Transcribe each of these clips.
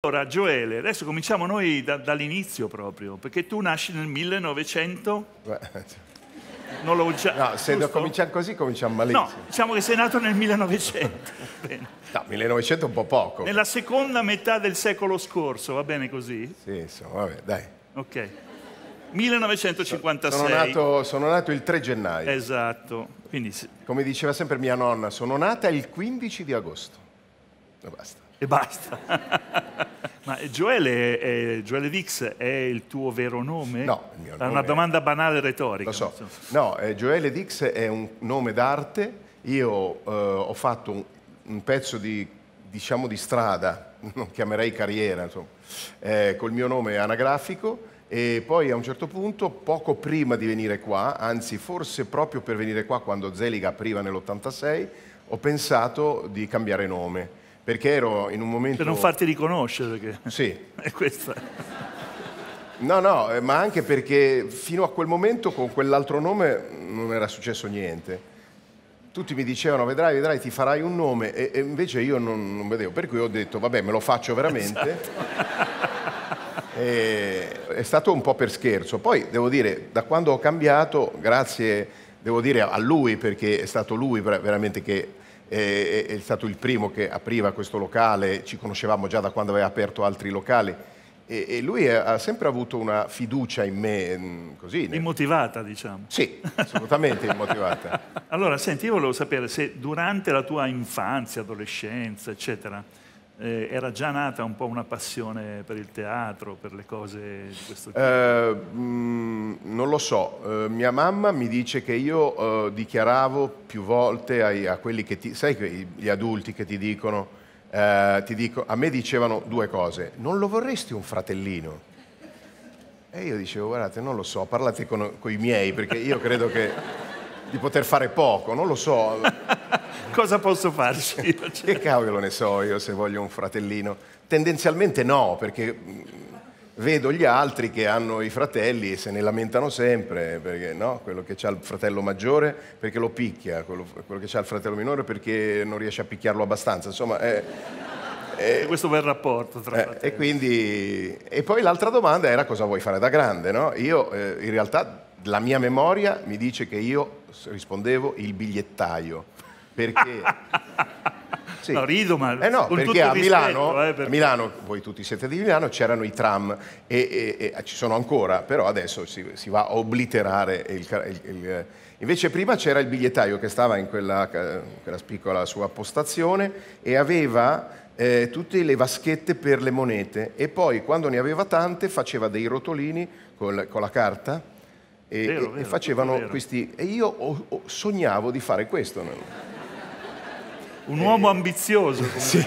Allora, Gioele, adesso cominciamo noi da, dall'inizio proprio, perché tu nasci nel 1900. Certo. Non lo usa... No, se giusto? cominciamo così, cominciamo malissimo. No, diciamo che sei nato nel 1900. no, 1900 è un po' poco. Nella seconda metà del secolo scorso, va bene così? Sì, insomma, vabbè, dai. Ok. 1956. Sono nato, sono nato, il 3 gennaio. Esatto. Quindi, se... Come diceva sempre mia nonna, sono nata il 15 di agosto. E basta. E basta. Ma Joele, è, Joele Vix è il tuo vero nome? No, il mio nome. È una domanda banale retorica. Lo so. No, eh, Joele Vix è un nome d'arte. Io eh, ho fatto un, un pezzo di, diciamo, di strada, non chiamerei carriera, insomma, eh, col mio nome anagrafico. E poi a un certo punto, poco prima di venire qua, anzi forse proprio per venire qua quando Zeliga apriva nell'86, ho pensato di cambiare nome perché ero in un momento... Per non farti riconoscere che... Sì. è questa. No, no, eh, ma anche perché fino a quel momento con quell'altro nome non era successo niente. Tutti mi dicevano, vedrai, vedrai, ti farai un nome, e, e invece io non, non, vedevo. Per cui ho detto, vabbè, me lo faccio veramente. Esatto. è stato un po' per scherzo. Poi, devo dire, da quando ho cambiato, grazie, devo dire, a lui, perché è stato lui veramente che eh, è stato il primo che apriva questo locale, ci conoscevamo già da quando aveva aperto altri locali. E, e lui ha sempre avuto una fiducia in me, mm, così. Immotivata, diciamo. Sì, assolutamente immotivata. allora, senti, io volevo sapere se durante la tua infanzia, adolescenza, eccetera, eh, era già nata un po' una passione per il teatro, per le cose di questo tipo? Eh, mh, mm, non lo so, eh, mia mamma mi dice che io eh, dichiaravo più volte ai, a quelli che ti... sai gli adulti che ti dicono, eh, ti dico, a me dicevano due cose, non lo vorresti un fratellino? E io dicevo, guardate, non lo so, parlate con, con i miei perché io credo che di poter fare poco, non lo so. Cosa posso farci? Io, cioè? Che cavolo ne so io se voglio un fratellino? Tendenzialmente no, perché mm, vedo gli altri che hanno i fratelli e se ne lamentano sempre, perché no? quello che ha il fratello maggiore perché lo picchia, quello, quello che ha il fratello minore perché non riesce a picchiarlo abbastanza, insomma... È, è questo bel rapporto tra eh, fratelli. E quindi... E poi l'altra domanda era cosa vuoi fare da grande, no? Io eh, in realtà la mia memoria mi dice che io rispondevo il bigliettaio, perché... sì. No, rido, ma eh no, perché a Milano, rispetto, eh, perché... a Milano, voi tutti siete di Milano, c'erano i tram e, e, e ci sono ancora, però adesso si, si va a obliterare il, il, il Invece prima c'era il bigliettaio che stava in quella, quella piccola sua postazione e aveva eh, tutte le vaschette per le monete e poi quando ne aveva tante faceva dei rotolini con la carta e, vero, vero, e facevano questi... E io oh, oh, sognavo di fare questo. Un uomo ambizioso. Sì.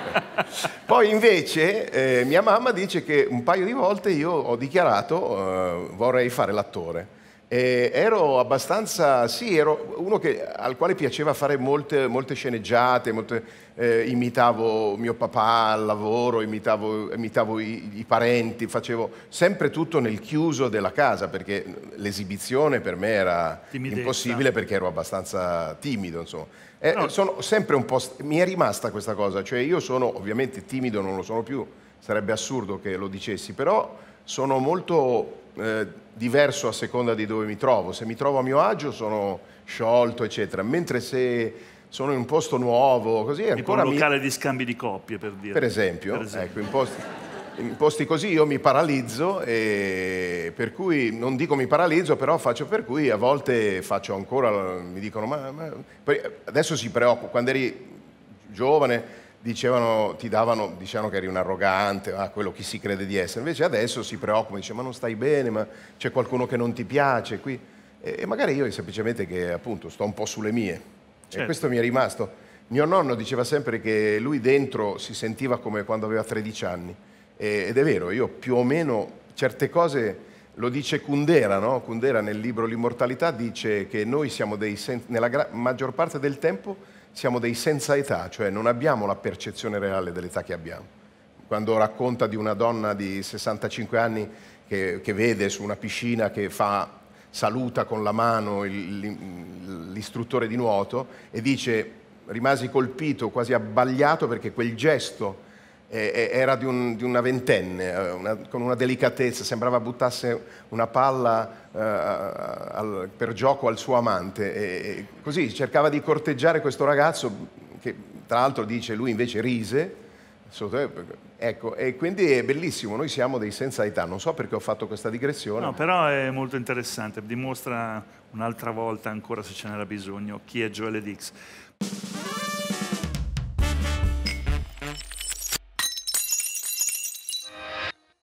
Poi invece eh, mia mamma dice che un paio di volte io ho dichiarato eh, vorrei fare l'attore. E ero abbastanza, sì, ero uno che, al quale piaceva fare molte, molte sceneggiate, molte, eh, imitavo mio papà al lavoro, imitavo, imitavo i, i, parenti, facevo sempre tutto nel chiuso della casa perché l'esibizione per me era Timidezza. impossibile perché ero abbastanza timido, insomma. Eh, no. sono sempre un po', mi è rimasta questa cosa, cioè io sono ovviamente timido, non lo sono più, sarebbe assurdo che lo dicessi, però sono molto eh, diverso a seconda di dove mi trovo. Se mi trovo a mio agio sono sciolto, eccetera. Mentre se sono in un posto nuovo, così tipo ancora... un locale mi... di scambi di coppie, per dire. Per esempio, per esempio. ecco, in posti, in posti, così io mi paralizzo e per cui, non dico mi paralizzo, però faccio per cui a volte faccio ancora, mi dicono, ma, ma... adesso si preoccupa, quando eri giovane dicevano, ti davano, dicevano che eri un arrogante, ah, quello chi si crede di essere. Invece adesso si preoccupa, dice ma non stai bene, ma c'è qualcuno che non ti piace qui. E, e magari io semplicemente che appunto sto un po' sulle mie. Certo. E questo mi è rimasto. Mio nonno diceva sempre che lui dentro si sentiva come quando aveva 13 anni. E, ed è vero, io più o meno certe cose lo dice Kundera, no? Kundera nel libro L'immortalità dice che noi siamo dei senza, nella gra- maggior parte del tempo siamo dei senza età, cioè non abbiamo la percezione reale dell'età che abbiamo. Quando racconta di una donna di 65 anni che, che vede su una piscina che fa, saluta con la mano il, l'istruttore di nuoto e dice rimasi colpito, quasi abbagliato perché quel gesto eh, eh, era di, un, di, una ventenne, eh, una, con una delicatezza, sembrava buttasse una palla uh, al, per gioco al suo amante. E, e così cercava di corteggiare questo ragazzo che tra l'altro dice lui invece rise. ecco, e quindi è bellissimo, noi siamo dei senza età, non so perché ho fatto questa digressione. No, però è molto interessante, dimostra un'altra volta ancora se ce n'era bisogno chi è Joel Dix.